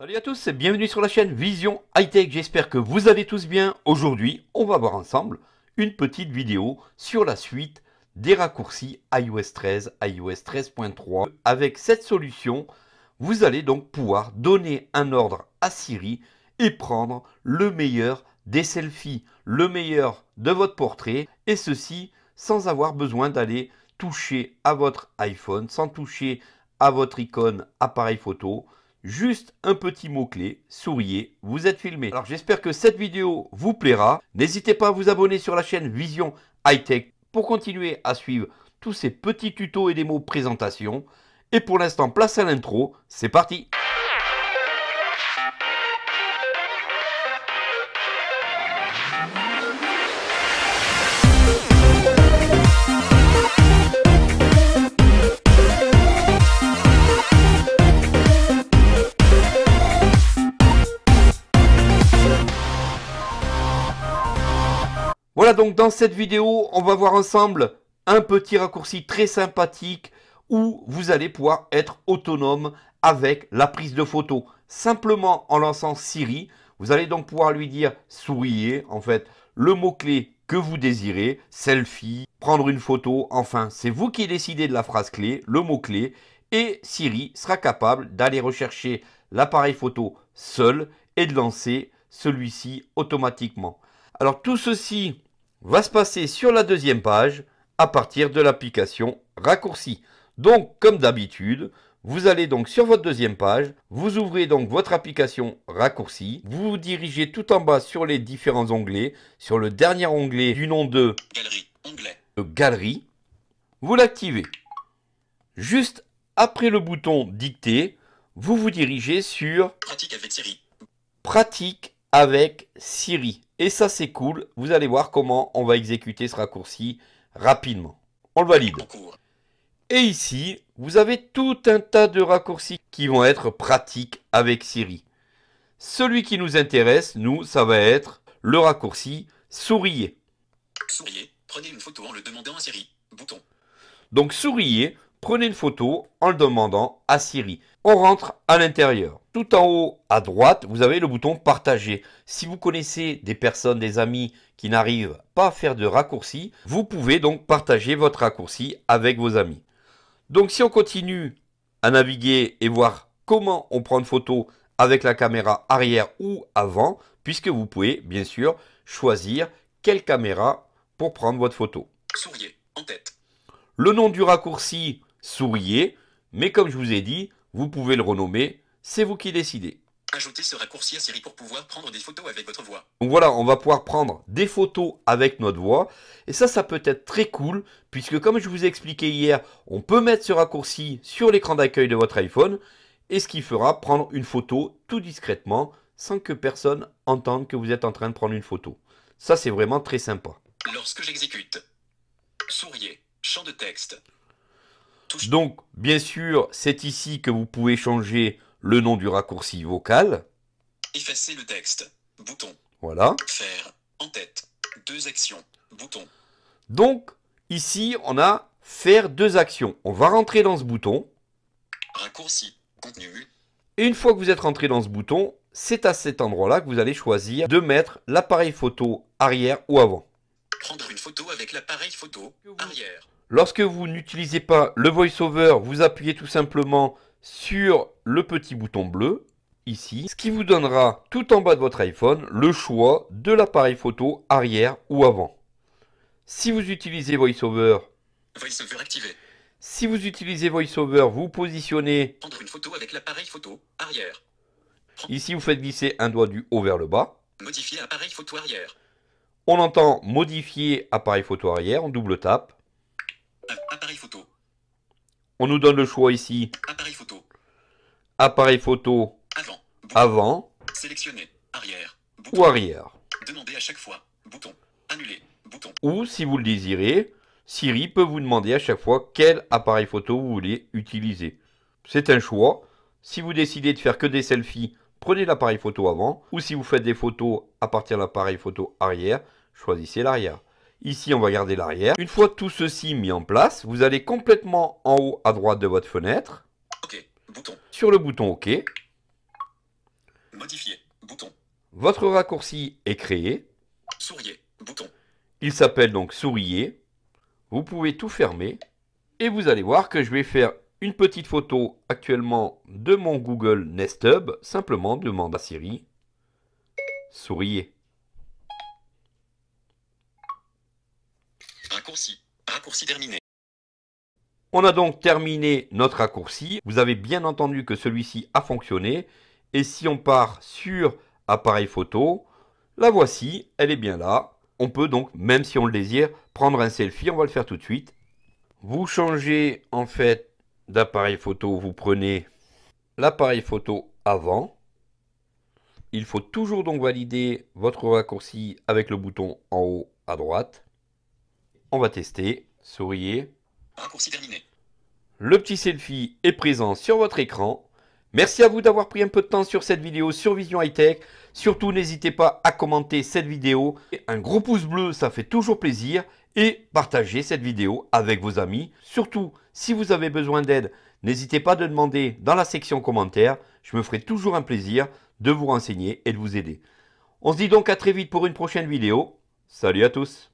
Salut à tous et bienvenue sur la chaîne Vision Hightech, j'espère que vous allez tous bien. Aujourd'hui, on va voir ensemble une petite vidéo sur la suite des raccourcis iOS 13, iOS 13.3. Avec cette solution, vous allez donc pouvoir donner un ordre à Siri et prendre le meilleur des selfies, le meilleur de votre portrait, et ceci sans avoir besoin d'aller toucher à votre iPhone, sans toucher à votre icône appareil photo, Juste un petit mot-clé, souriez, vous êtes filmé. Alors j'espère que cette vidéo vous plaira. N'hésitez pas à vous abonner sur la chaîne Vision High Tech pour continuer à suivre tous ces petits tutos et démos présentation. Et pour l'instant, place à l'intro, c'est parti Voilà donc dans cette vidéo, on va voir ensemble un petit raccourci très sympathique où vous allez pouvoir être autonome avec la prise de photo. Simplement en lançant Siri, vous allez donc pouvoir lui dire souriez, en fait, le mot-clé que vous désirez, selfie, prendre une photo, enfin, c'est vous qui décidez de la phrase clé, le mot-clé, et Siri sera capable d'aller rechercher l'appareil photo seul et de lancer celui-ci automatiquement. Alors tout ceci va se passer sur la deuxième page à partir de l'application raccourci. Donc, comme d'habitude, vous allez donc sur votre deuxième page, vous ouvrez donc votre application raccourci, vous vous dirigez tout en bas sur les différents onglets, sur le dernier onglet du nom de Galerie, onglet. galerie vous l'activez. Juste après le bouton Dicter, vous vous dirigez sur Pratique avec série. Pratique avec Siri. Et ça, c'est cool. Vous allez voir comment on va exécuter ce raccourci rapidement. On le valide. Et ici, vous avez tout un tas de raccourcis qui vont être pratiques avec Siri. Celui qui nous intéresse, nous, ça va être le raccourci souriez. Souriez, prenez une photo en le demandant à Siri. Bouton. Donc souriez, prenez une photo en le demandant à Siri. On rentre à l'intérieur tout en haut à droite, vous avez le bouton partager. Si vous connaissez des personnes, des amis qui n'arrivent pas à faire de raccourci, vous pouvez donc partager votre raccourci avec vos amis. Donc si on continue à naviguer et voir comment on prend une photo avec la caméra arrière ou avant, puisque vous pouvez bien sûr choisir quelle caméra pour prendre votre photo. Souriez, en tête. Le nom du raccourci, souriez, mais comme je vous ai dit, vous pouvez le renommer c'est vous qui décidez. Ajoutez ce raccourci à Siri pour pouvoir prendre des photos avec votre voix. Donc voilà, on va pouvoir prendre des photos avec notre voix. Et ça, ça peut être très cool, puisque comme je vous ai expliqué hier, on peut mettre ce raccourci sur l'écran d'accueil de votre iPhone, et ce qui fera prendre une photo tout discrètement, sans que personne entende que vous êtes en train de prendre une photo. Ça, c'est vraiment très sympa. Lorsque j'exécute, souriez, champ de texte. Donc, bien sûr, c'est ici que vous pouvez changer le nom du raccourci vocal. Effacer le texte. Bouton. Voilà. Faire. En tête. Deux actions. Bouton. Donc, ici, on a faire deux actions. On va rentrer dans ce bouton. Raccourci. Contenu. Et une fois que vous êtes rentré dans ce bouton, c'est à cet endroit-là que vous allez choisir de mettre l'appareil photo arrière ou avant. Prendre une photo avec l'appareil photo arrière. Lorsque vous n'utilisez pas le over, vous appuyez tout simplement sur le petit bouton bleu ici, ce qui vous donnera tout en bas de votre iPhone le choix de l'appareil photo arrière ou avant. Si vous utilisez VoiceOver, activé. Si vous utilisez VoiceOver, vous positionnez une photo avec l'appareil photo arrière. Ici, vous faites glisser un doigt du haut vers le bas. photo arrière. On entend modifier appareil photo arrière, on double tape. Euh, appareil photo. On nous donne le choix ici appareil photo avant, arrière, ou arrière. à chaque fois, bouton, bouton. Ou si vous le désirez, Siri peut vous demander à chaque fois quel appareil photo vous voulez utiliser. C'est un choix. Si vous décidez de faire que des selfies, prenez l'appareil photo avant, ou si vous faites des photos à partir de l'appareil photo arrière, choisissez l'arrière. Ici, on va garder l'arrière. Une fois tout ceci mis en place, vous allez complètement en haut à droite de votre fenêtre. Sur le bouton OK. Votre raccourci est créé. Bouton. Il s'appelle donc Souriez. Vous pouvez tout fermer. Et vous allez voir que je vais faire une petite photo actuellement de mon Google Nest Hub. Simplement demande à Siri. Souriez. Raccourci. Raccourci terminé. On a donc terminé notre raccourci. Vous avez bien entendu que celui-ci a fonctionné. Et si on part sur appareil photo, la voici, elle est bien là. On peut donc, même si on le désire, prendre un selfie. On va le faire tout de suite. Vous changez en fait d'appareil photo. Vous prenez l'appareil photo avant. Il faut toujours donc valider votre raccourci avec le bouton en haut à droite. On va tester. Souriez. Raccourci terminé. Le petit selfie est présent sur votre écran. Merci à vous d'avoir pris un peu de temps sur cette vidéo sur Vision High Tech. Surtout, n'hésitez pas à commenter cette vidéo. Un gros pouce bleu, ça fait toujours plaisir. Et partagez cette vidéo avec vos amis. Surtout, si vous avez besoin d'aide, n'hésitez pas de demander dans la section commentaires. Je me ferai toujours un plaisir de vous renseigner et de vous aider. On se dit donc à très vite pour une prochaine vidéo. Salut à tous